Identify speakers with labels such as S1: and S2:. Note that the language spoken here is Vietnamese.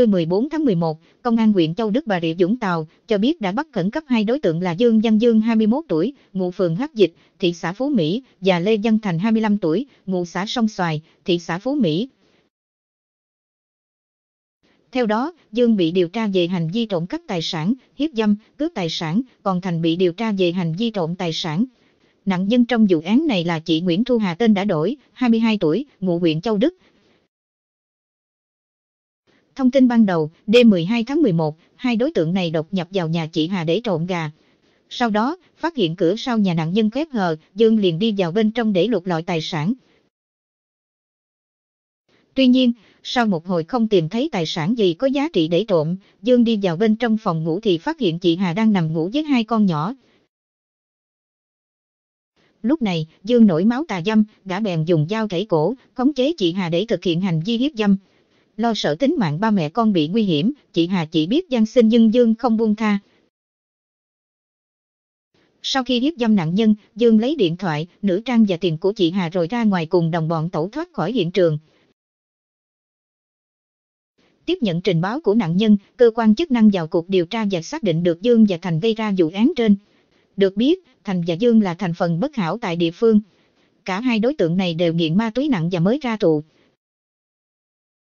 S1: Trưa 14 tháng 11, Công an huyện Châu Đức Bà Rịa Vũng Tàu cho biết đã bắt khẩn cấp hai đối tượng là Dương Văn Dương 21 tuổi, ngụ phường Hắc Dịch, thị xã Phú Mỹ và Lê Văn Thành 25 tuổi, ngụ xã Sông Xoài, thị xã Phú Mỹ. Theo đó, Dương bị điều tra về hành vi trộm cắp tài sản, hiếp dâm, cướp tài sản, còn Thành bị điều tra về hành vi trộm tài sản. Nạn nhân trong vụ án này là chị Nguyễn Thu Hà tên đã đổi, 22 tuổi, ngụ huyện Châu Đức, Thông tin ban đầu, đêm 12 tháng 11, hai đối tượng này đột nhập vào nhà chị Hà để trộm gà. Sau đó, phát hiện cửa sau nhà nạn nhân khép hờ, Dương liền đi vào bên trong để lục lọi tài sản. Tuy nhiên, sau một hồi không tìm thấy tài sản gì có giá trị để trộm, Dương đi vào bên trong phòng ngủ thì phát hiện chị Hà đang nằm ngủ với hai con nhỏ. Lúc này, Dương nổi máu tà dâm, gã bèn dùng dao thảy cổ, khống chế chị Hà để thực hiện hành vi hiếp dâm lo sợ tính mạng ba mẹ con bị nguy hiểm, chị Hà chỉ biết Giang Sinh nhưng Dương không buông tha. Sau khi hiếp dâm nạn nhân, Dương lấy điện thoại, nữ trang và tiền của chị Hà rồi ra ngoài cùng đồng bọn tẩu thoát khỏi hiện trường. Tiếp nhận trình báo của nạn nhân, cơ quan chức năng vào cuộc điều tra và xác định được Dương và Thành gây ra vụ án trên. Được biết, Thành và Dương là thành phần bất hảo tại địa phương. Cả hai đối tượng này đều nghiện ma túy nặng và mới ra tù.